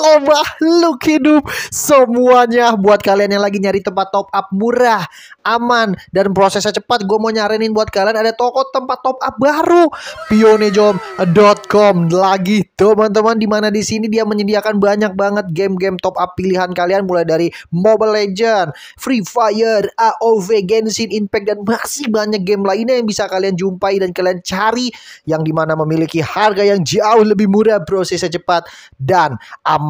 seluruh look hidup semuanya buat kalian yang lagi nyari tempat top up murah, aman dan prosesnya cepat. Gue mau nyaranin buat kalian ada toko tempat top up baru pionejom.com lagi teman-teman di mana di sini dia menyediakan banyak banget game-game top up pilihan kalian mulai dari Mobile Legend, Free Fire, AOV, Genshin Impact dan masih banyak game lainnya yang bisa kalian jumpai dan kalian cari yang dimana memiliki harga yang jauh lebih murah, prosesnya cepat dan aman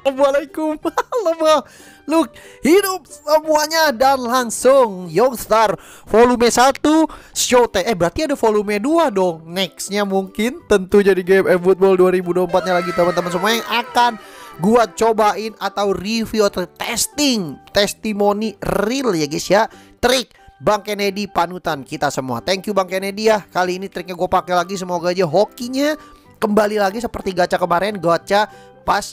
Assalamualaikum Halo Look Hidup semuanya Dan langsung Youngstar Volume 1 Showtime Eh berarti ada volume 2 dong Nextnya mungkin Tentu jadi game eh, Football 2024 nya lagi teman-teman semua Yang akan Gua cobain Atau review Atau testing Testimoni real ya guys ya Trik Bang Kennedy panutan kita semua Thank you Bang Kennedy ya Kali ini triknya gue pakai lagi Semoga aja hokinya kembali lagi seperti gacha kemarin gacha pas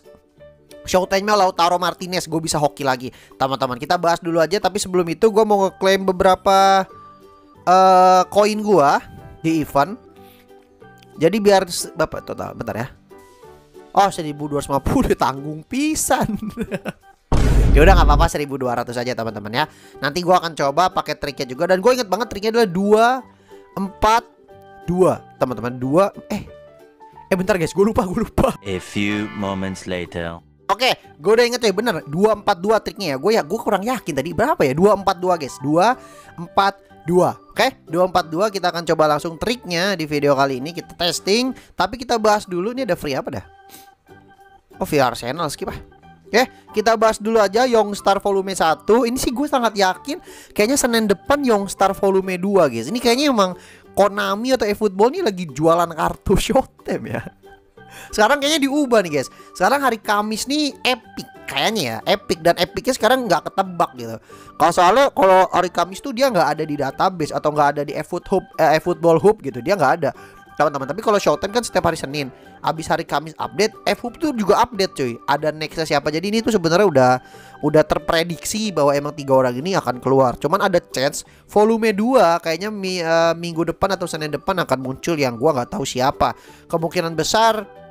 Showtime-nya Lautaro Martinez gue bisa hoki lagi. Teman-teman, kita bahas dulu aja tapi sebelum itu gue mau ngeklaim beberapa uh, koin gue di event. Jadi biar Bapak total bentar ya. Oh, 1250 tanggung pisan. ya udah nggak apa-apa 1200 aja teman-teman ya. Nanti gue akan coba pakai triknya juga dan gue inget banget triknya adalah 2 4 2, teman-teman. 2 eh Eh bentar guys, gue lupa, gue lupa. A few moments later. Oke, gue udah inget ya bener 242 triknya ya. Gue ya gue kurang yakin tadi berapa ya? 242 guys. 242. Oke, 242 kita akan coba langsung triknya di video kali ini kita testing, tapi kita bahas dulu ini ada free apa dah? Oh, VR channel skip ah. Oke, kita bahas dulu aja Young Star volume 1. Ini sih gue sangat yakin kayaknya Senin depan Young Star volume 2, guys. Ini kayaknya emang Konami atau eFootball ini lagi jualan kartu Showtime ya. Sekarang kayaknya diubah nih guys. Sekarang hari Kamis nih epic kayaknya ya epic dan epicnya sekarang nggak ketebak gitu kalau soalnya kalau hari Kamis tuh dia nggak ada di database atau nggak ada di eFoot Hub eh, eFootball Hub gitu dia nggak ada teman-teman tapi kalau Showtime kan setiap hari Senin abis hari Kamis update Hub tuh juga update cuy ada nextnya siapa jadi ini tuh sebenarnya udah udah terprediksi bahwa emang tiga orang ini akan keluar cuman ada chance volume 2 kayaknya mi, uh, minggu depan atau Senin depan akan muncul yang gua nggak tahu siapa kemungkinan besar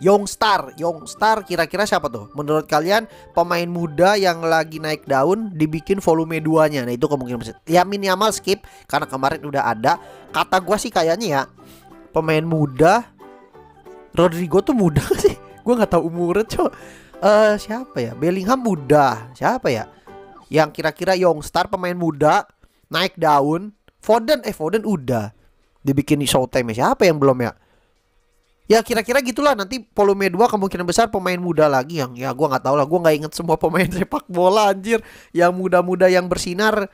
Young Star, Young Star, kira-kira siapa tuh menurut kalian pemain muda yang lagi naik daun dibikin volume 2 nya nah itu kemungkinan besar ya minimal skip karena kemarin udah ada kata gua sih kayaknya ya pemain muda Rodrigo tuh muda sih gua nggak tahu umurnya cok uh, siapa ya Bellingham muda siapa ya yang kira-kira Young Star pemain muda naik daun Foden eh Foden udah dibikin showtime siapa yang belum ya ya kira-kira gitulah nanti volume 2 kemungkinan besar pemain muda lagi yang ya gua nggak tahu lah gua nggak inget semua pemain sepak bola anjir yang muda-muda yang bersinar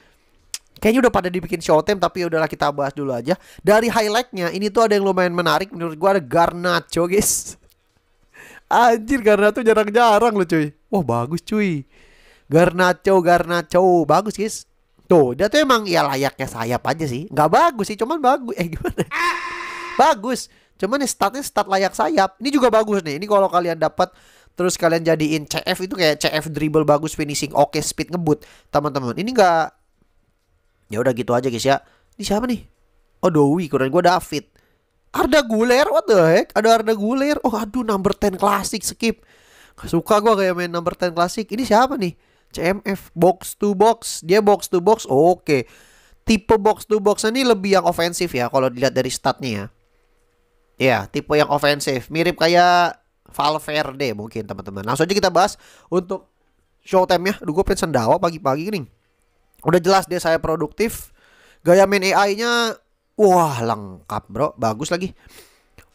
kayaknya udah pada dibikin showtime tapi ya udahlah kita bahas dulu aja dari highlightnya ini tuh ada yang lumayan menarik menurut gua ada Garnacho guys anjir Garnacho jarang-jarang loh cuy wah bagus cuy Garnacho Garnacho bagus guys tuh dia tuh emang ya layaknya sayap aja sih nggak bagus sih cuman bagus eh gimana bagus Cuman nih statnya stat layak sayap. Ini juga bagus nih. Ini kalau kalian dapat terus kalian jadiin CF itu kayak CF dribble bagus finishing oke okay, speed ngebut teman-teman ini nggak ya udah gitu aja guys ya ini siapa nih oh Dowi kurang gue David Arda Guler what the heck ada Arda Guler oh aduh number 10 klasik skip Gak suka gue kayak main number 10 klasik ini siapa nih CMF box to box dia box to box oke okay. tipe box to box ini lebih yang ofensif ya kalau dilihat dari statnya ya Ya, tipe yang ofensif, mirip kayak Valverde mungkin teman-teman. Langsung aja kita bahas untuk showtime nya Aduh gue pengen sendawa pagi-pagi ini. Udah jelas dia saya produktif. Gaya main AI-nya wah lengkap bro, bagus lagi.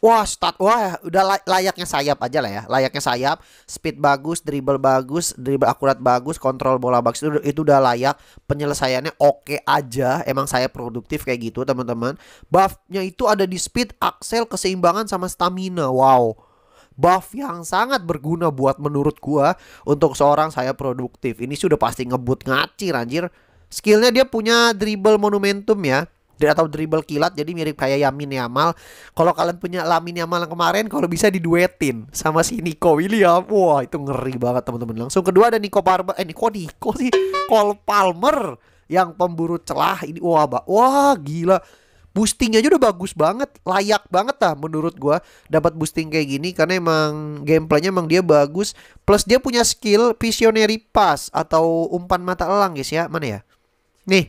Wah, start wah udah layaknya sayap aja lah ya. Layaknya sayap, speed bagus, dribble bagus, dribble akurat bagus, kontrol bola bagus itu, itu udah layak. Penyelesaiannya oke okay aja. Emang saya produktif kayak gitu, teman-teman. Buffnya itu ada di speed, aksel, keseimbangan sama stamina. Wow. Buff yang sangat berguna buat menurut gua untuk seorang saya produktif. Ini sudah pasti ngebut ngacir anjir. Skillnya dia punya dribble momentum ya atau dribble kilat jadi mirip kayak Yamin Yamal. Kalau kalian punya Lamin Yamal yang kemarin kalau bisa diduetin sama si Nico William. Wah, itu ngeri banget teman-teman. Langsung kedua ada Nico Parba Eh, Nico Nico sih. Kol Palmer yang pemburu celah ini. Wah, bak. wah gila. Boostingnya aja udah bagus banget, layak banget lah menurut gua dapat boosting kayak gini karena emang gameplaynya emang dia bagus. Plus dia punya skill visionary pass atau umpan mata elang guys ya, mana ya? Nih,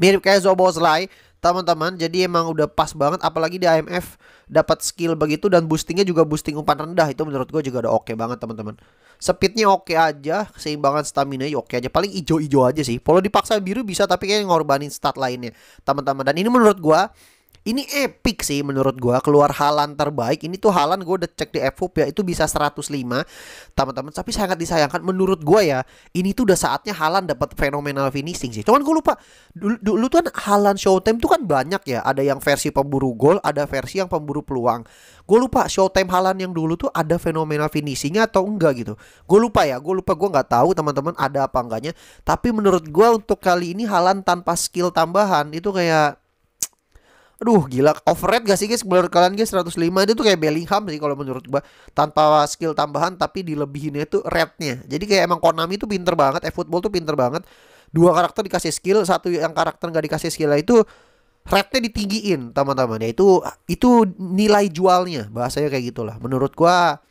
mirip kayak Zobo Sly teman-teman jadi emang udah pas banget apalagi di IMF dapat skill begitu dan boostingnya juga boosting umpan rendah itu menurut gue juga udah oke okay banget teman-teman speednya oke okay aja keseimbangan stamina oke okay aja paling ijo-ijo aja sih kalau dipaksa biru bisa tapi kayak ngorbanin stat lainnya teman-teman dan ini menurut gue ini epic sih menurut gue keluar halan terbaik ini tuh halan gue udah cek di FUP ya itu bisa 105 teman-teman tapi sangat disayangkan menurut gue ya ini tuh udah saatnya halan dapat fenomenal finishing sih cuman gue lupa dulu, dulu tuh kan halan showtime tuh kan banyak ya ada yang versi pemburu gol ada versi yang pemburu peluang Gue lupa showtime halan yang dulu tuh ada fenomenal finishingnya atau enggak gitu Gue lupa ya Gue lupa gue gak tahu teman-teman ada apa enggaknya tapi menurut gue untuk kali ini halan tanpa skill tambahan itu kayak Aduh gila overrated gak sih guys menurut kalian guys 105 itu tuh kayak Bellingham sih kalau menurut gua tanpa skill tambahan tapi dilebihinnya itu rednya. Jadi kayak emang Konami tuh pinter banget, eh football tuh pinter banget. Dua karakter dikasih skill, satu yang karakter gak dikasih skill itu rednya ditinggiin teman-teman. Ya itu itu nilai jualnya bahasanya kayak gitulah. Menurut gua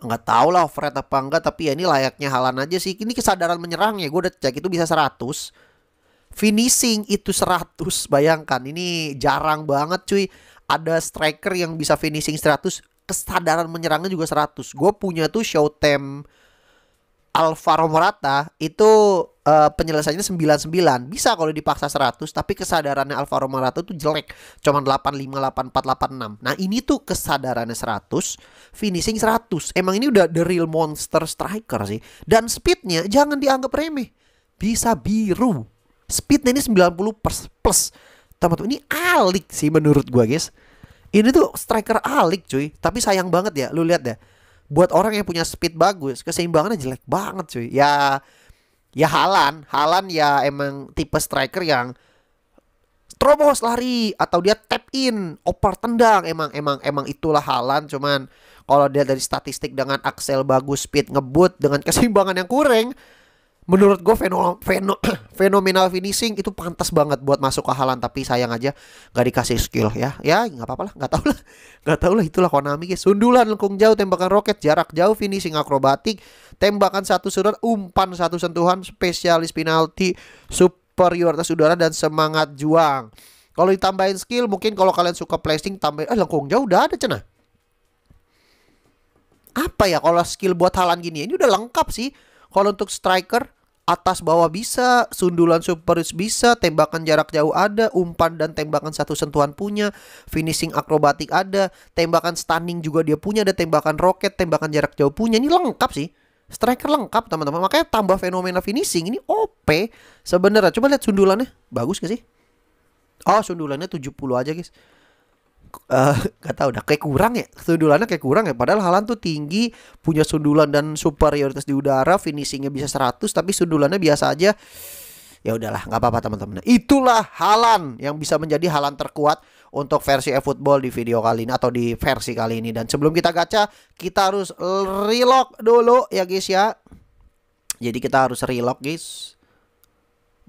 nggak tau lah overrated apa enggak tapi ya ini layaknya halan aja sih. Ini kesadaran menyerang ya gue udah cek itu bisa 100 finishing itu 100 bayangkan ini jarang banget cuy ada striker yang bisa finishing 100 kesadaran menyerangnya juga 100 gue punya tuh Showtime Alvaro Morata itu uh, penyelesaiannya 99 bisa kalau dipaksa 100 tapi kesadarannya Alvaro Morata tuh jelek cuman 85 84 86 nah ini tuh kesadarannya 100 finishing 100 emang ini udah the real monster striker sih dan speednya jangan dianggap remeh bisa biru Speednya ini 90 plus, plus. Teman-teman ini alik sih menurut gua guys Ini tuh striker alik cuy Tapi sayang banget ya lu lihat deh Buat orang yang punya speed bagus Keseimbangannya jelek banget cuy Ya Ya Halan Halan ya emang tipe striker yang Terobos lari atau dia tap in, oper tendang emang emang emang itulah Halan cuman kalau dia dari statistik dengan aksel bagus, speed ngebut dengan keseimbangan yang kurang, menurut gue fenomenal, fenomenal finishing itu pantas banget buat masuk ke Halan tapi sayang aja gak dikasih skill ya ya nggak apa-apa lah nggak tau lah nggak tau lah itulah Konami guys sundulan lengkung jauh tembakan roket jarak jauh finishing akrobatik tembakan satu sudut umpan satu sentuhan spesialis penalti superioritas udara dan semangat juang kalau ditambahin skill mungkin kalau kalian suka placing tambahin eh lengkung jauh udah ada cenah apa ya kalau skill buat halan gini ini udah lengkap sih kalau untuk striker atas bawah bisa, sundulan super bisa, tembakan jarak jauh ada, umpan dan tembakan satu sentuhan punya, finishing akrobatik ada, tembakan stunning juga dia punya, ada tembakan roket, tembakan jarak jauh punya. Ini lengkap sih. Striker lengkap teman-teman. Makanya tambah fenomena finishing ini OP sebenarnya. Coba lihat sundulannya. Bagus gak sih? Oh, sundulannya 70 aja, guys uh, eh, gak tau udah kayak kurang ya sundulannya kayak kurang ya padahal Halan tuh tinggi punya sundulan dan superioritas di udara finishingnya bisa 100 tapi sundulannya biasa aja ya udahlah nggak apa-apa teman-teman itulah Halan yang bisa menjadi Halan terkuat untuk versi football di video kali ini atau di versi kali ini dan sebelum kita gacha kita harus relock dulu ya guys ya jadi kita harus relock guys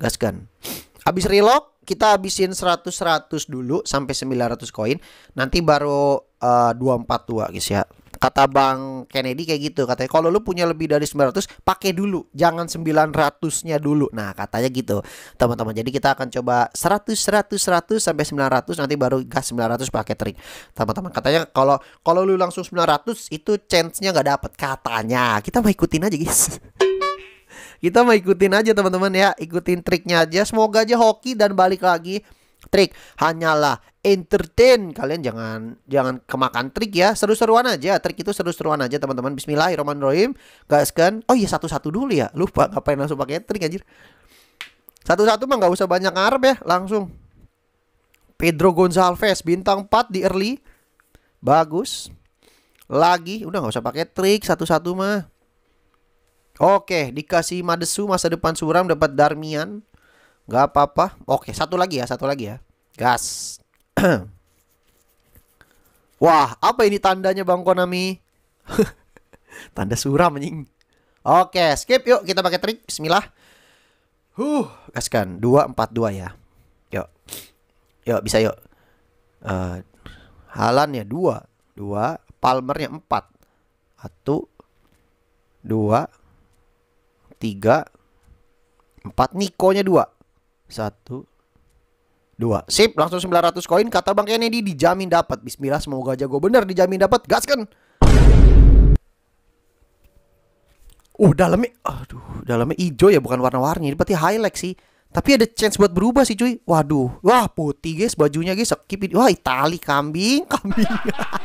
gaskan habis relock kita habisin 100 100 dulu sampai 900 koin. Nanti baru uh, eh, 242 guys ya. Kata Bang Kennedy kayak gitu, katanya kalau lu punya lebih dari 900, pakai dulu, jangan 900-nya dulu. Nah, katanya gitu, teman-teman. Jadi kita akan coba 100 100 100 sampai 900 nanti baru gas 900 pakai trik. Teman-teman, katanya kalau kalau lu langsung 900 itu chance-nya nggak dapet katanya. Kita mau ikutin aja, guys. Kita mau ikutin aja teman-teman ya, ikutin triknya aja. Semoga aja hoki dan balik lagi trik hanyalah entertain kalian jangan jangan kemakan trik ya seru-seruan aja trik itu seru-seruan aja teman-teman Bismillahirrahmanirrahim gaskan oh iya satu-satu dulu ya lupa ngapain langsung pakai trik anjir satu-satu mah nggak usah banyak ngarep ya langsung Pedro Gonzalez bintang 4 di early bagus lagi udah nggak usah pakai trik satu-satu mah Oke, dikasih Madesu masa depan suram dapat Darmian. Gak apa-apa. Oke, satu lagi ya, satu lagi ya. Gas. Wah, apa ini tandanya Bang Konami? Tanda suram anjing. Oke, skip yuk kita pakai trik. Bismillah. Huh, gaskan. 2 4 2 ya. Yuk. Yuk, bisa yuk. Eh, Uh, Halan ya 2, 2, Palmernya 4. 1 2 tiga, empat. Nikonya dua. Satu, dua. Sip, langsung 900 koin. Kata Bang Kennedy dijamin dapat. Bismillah, semoga aja gue bener dijamin dapat. gas kan, Uh, dalamnya, aduh, dalamnya hijau ya, bukan warna-warni. Ini berarti highlight sih. Tapi ada chance buat berubah sih cuy. Waduh, wah putih guys, bajunya guys, skip. Wah, Itali kambing, kambing.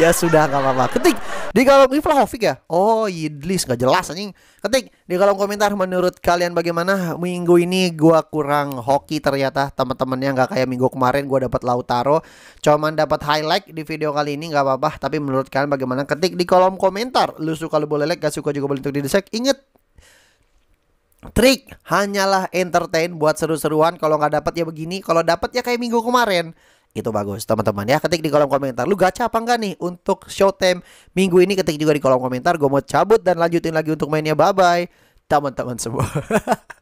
ya sudah nggak apa-apa. Ketik di kolom ini Vlahovic ya. Oh, Idlis nggak jelas anjing. Ketik di kolom komentar menurut kalian bagaimana minggu ini gua kurang hoki ternyata teman-temannya nggak kayak minggu kemarin gua dapat Lautaro. Cuman dapat highlight di video kali ini nggak apa-apa, tapi menurut kalian bagaimana? Ketik di kolom komentar. Lu suka lu boleh like, gak suka juga boleh untuk dislike. Ingat Trik hanyalah entertain buat seru-seruan. Kalau nggak dapat ya begini, kalau dapat ya kayak minggu kemarin itu bagus teman-teman ya ketik di kolom komentar lu gacha apa enggak nih untuk showtime minggu ini ketik juga di kolom komentar gue mau cabut dan lanjutin lagi untuk mainnya bye bye teman-teman semua